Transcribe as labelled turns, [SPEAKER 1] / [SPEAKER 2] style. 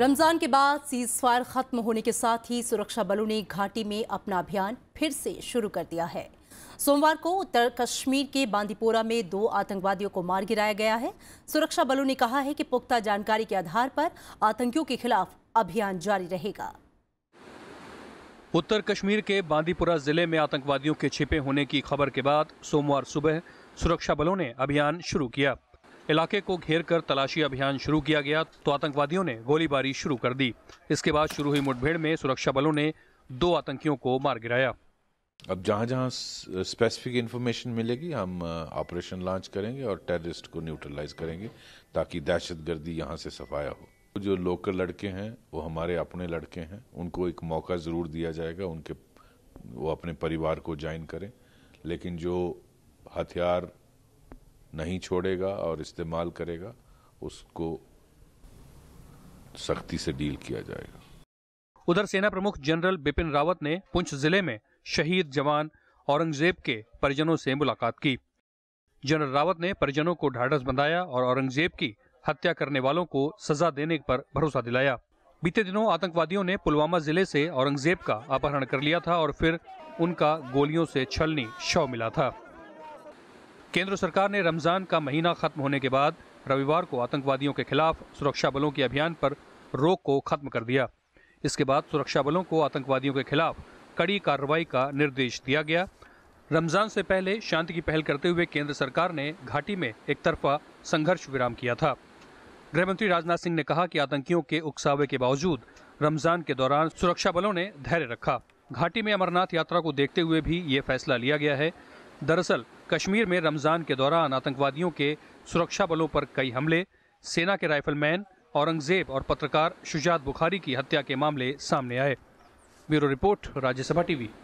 [SPEAKER 1] रमजान के बाद cease fire खत्म होने के साथ ही सुरक्षा बलों ने घाटी में अपना अभियान फिर से शुरू कर दिया है सोमवार को उत्तर कश्मीर के बांदीपोरा में दो आतंकवादियों को मार गिराया गया है सुरक्षा बलों ने कहा है कि पुख्ता जानकारी के आधार पर आतंकियों के खिलाफ अभियान जारी रहेगा
[SPEAKER 2] उत्तर कश्मीर के बांदीपुरा जिले में आतंकवादियों के छिपे होने की खबर के बाद सोमवार सुबह सुरक्षा बलों ने अभियान शुरू किया इलाके को घेर कर तलाशी अभियान शुरू किया गया तो आतंकवादियों ने गोलीबारी शुरू कर दी इसके बाद शुरू हुई मुठभेड़ में सुरक्षा बलों ने दो आतंकियों को मार गिराया
[SPEAKER 3] अब जहाँ जहाँ स्पेसिफिक इन्फॉर्मेशन मिलेगी हम ऑपरेशन लॉन्च करेंगे और टेररिस्ट को न्यूट्रलाइज करेंगे ताकि दहशतगर्दी यहाँ से सफाया हो जो लोकल लड़के हैं वो हमारे अपने लड़के हैं उनको एक मौका ज़रूर दिया जाएगा उनके वो अपने परिवार को ज्वाइन करें लेकिन जो हथियार नहीं छोड़ेगा और इस्तेमाल करेगा उसको सख्ती से डील किया जाएगा
[SPEAKER 2] उधर सेना प्रमुख जनरल बिपिन रावत ने पुंछ जिले में शहीद जवान औरंगजेब के परिजनों से मुलाकात की जनरल रावत ने परिजनों को ढाढ़स बंधाया और औरंगजेब की हत्या करने वालों को सजा देने पर भरोसा दिलाया बीते दिनों आतंकवादियों ने पुलवामा जिले से औरंगजेब का अपहरण कर लिया था और फिर उनका गोलियों से छलनी शव मिला था केंद्र सरकार ने रमज़ान का महीना खत्म होने के बाद रविवार को आतंकवादियों के खिलाफ सुरक्षा बलों के अभियान पर रोक को खत्म कर दिया इसके बाद सुरक्षा बलों को आतंकवादियों के खिलाफ कड़ी कार्रवाई का निर्देश दिया गया रमज़ान से पहले शांति की पहल करते हुए केंद्र सरकार ने घाटी में एक तरफा संघर्ष विराम किया था गृहमंत्री राजनाथ सिंह ने कहा कि आतंकियों के उकसावे के बावजूद रमज़ान के दौरान सुरक्षा बलों ने धैर्य रखा घाटी में अमरनाथ यात्रा को देखते हुए भी ये फैसला लिया गया है दरअसल कश्मीर में रमज़ान के दौरान आतंकवादियों के सुरक्षा बलों पर कई हमले सेना के राइफलमैन औरंगजेब और पत्रकार शुजात बुखारी की हत्या के मामले सामने आए ब्यूरो रिपोर्ट राज्यसभा टीवी